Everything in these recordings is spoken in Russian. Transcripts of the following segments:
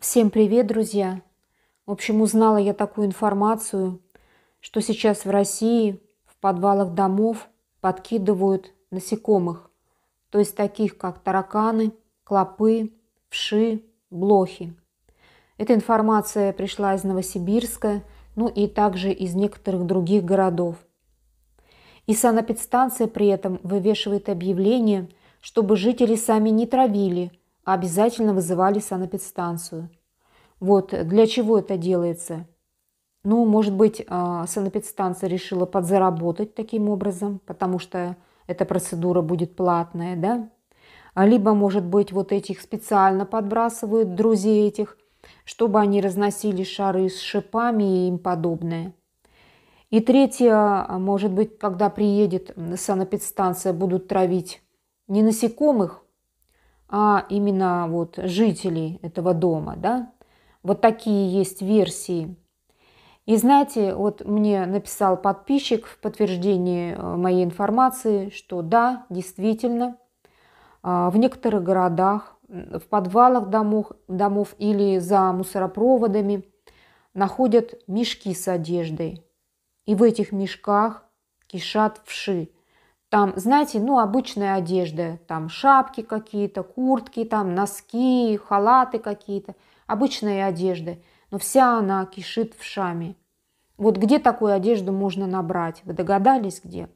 Всем привет, друзья! В общем, узнала я такую информацию, что сейчас в России в подвалах домов подкидывают насекомых, то есть таких, как тараканы, клопы, вши, блохи. Эта информация пришла из Новосибирска, ну и также из некоторых других городов. И санэпидстанция при этом вывешивает объявление, чтобы жители сами не травили – обязательно вызывали санэпидстанцию. Вот для чего это делается? Ну, может быть, а, санэпидстанция решила подзаработать таким образом, потому что эта процедура будет платная, да? А либо, может быть, вот этих специально подбрасывают друзей этих, чтобы они разносили шары с шипами и им подобное. И третье, а, может быть, когда приедет санэпидстанция, будут травить не насекомых, а именно вот жителей этого дома, да. Вот такие есть версии. И знаете, вот мне написал подписчик в подтверждении э, моей информации, что да, действительно, а, в некоторых городах, в подвалах домов, домов или за мусоропроводами находят мешки с одеждой. И в этих мешках кишат вши – там, знаете, ну, обычная одежда, там шапки какие-то, куртки, там носки, халаты какие-то, обычная одежда. Но вся она кишит в шаме. Вот где такую одежду можно набрать? Вы догадались, где?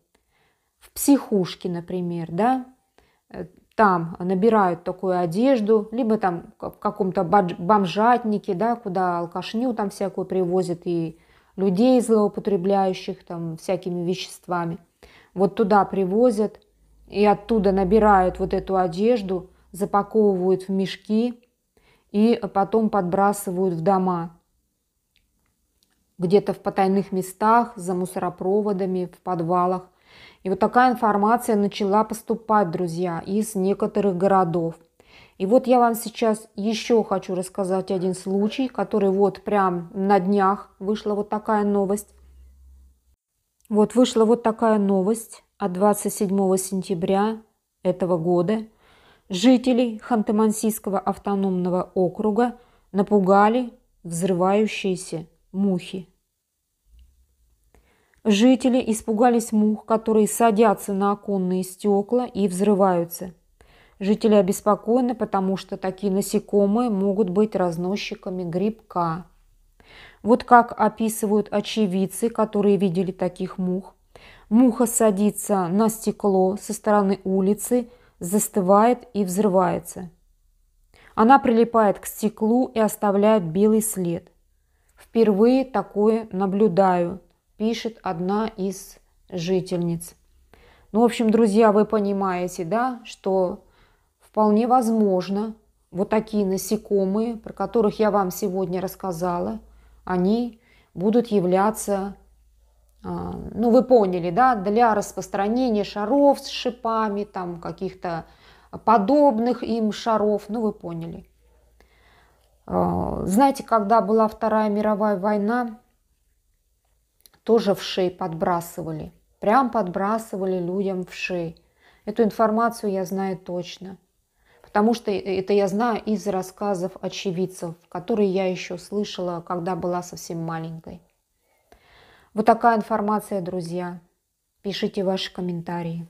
В психушке, например, да? Э, там набирают такую одежду, либо там в каком-то бомжатнике, да, куда алкашню там всякую привозят и людей злоупотребляющих там всякими веществами – вот туда привозят и оттуда набирают вот эту одежду, запаковывают в мешки и потом подбрасывают в дома. Где-то в потайных местах, за мусоропроводами, в подвалах. И вот такая информация начала поступать, друзья, из некоторых городов. И вот я вам сейчас еще хочу рассказать один случай, который вот прям на днях вышла вот такая новость. Вот вышла вот такая новость от 27 сентября этого года. Жителей Ханты-Мансийского автономного округа напугали взрывающиеся мухи. Жители испугались мух, которые садятся на оконные стекла и взрываются. Жители обеспокоены, потому что такие насекомые могут быть разносчиками грибка – вот как описывают очевидцы, которые видели таких мух. Муха садится на стекло со стороны улицы, застывает и взрывается. Она прилипает к стеклу и оставляет белый след. Впервые такое наблюдаю, пишет одна из жительниц. Ну, в общем, друзья, вы понимаете, да, что вполне возможно вот такие насекомые, про которых я вам сегодня рассказала – они будут являться, а, ну вы поняли, да, для распространения шаров с шипами, там каких-то подобных им шаров, ну вы поняли. А, знаете, когда была Вторая мировая война, тоже в шеи подбрасывали. Прям подбрасывали людям в шеи. Эту информацию я знаю точно потому что э, это я знаю из рассказов очевидцев, которые я еще слышала, когда была совсем маленькой. Вот такая информация, друзья. Пишите ваши комментарии.